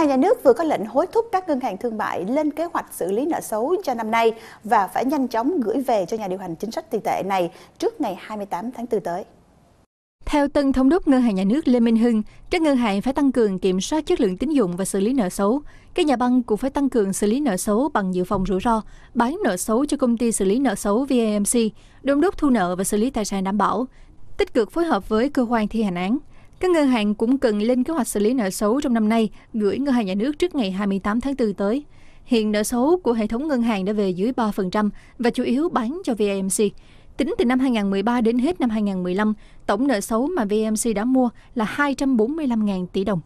hàng nhà nước vừa có lệnh hối thúc các ngân hàng thương mại lên kế hoạch xử lý nợ xấu cho năm nay và phải nhanh chóng gửi về cho nhà điều hành chính sách tiền tệ này trước ngày 28 tháng 4 tới. Theo tân thống đốc Ngân hàng Nhà nước Lê Minh Hưng, các ngân hàng phải tăng cường kiểm soát chất lượng tín dụng và xử lý nợ xấu. Các nhà băng cũng phải tăng cường xử lý nợ xấu bằng dự phòng rủi ro, bán nợ xấu cho công ty xử lý nợ xấu VAMC, đôn đốc thu nợ và xử lý tài sản đảm bảo, tích cực phối hợp với cơ quan thi hành án. Các ngân hàng cũng cần lên kế hoạch xử lý nợ xấu trong năm nay, gửi ngân hàng nhà nước trước ngày 28 tháng 4 tới. Hiện nợ xấu của hệ thống ngân hàng đã về dưới 3% và chủ yếu bán cho VAMC. Tính từ năm 2013 đến hết năm 2015, tổng nợ xấu mà VAMC đã mua là 245.000 tỷ đồng.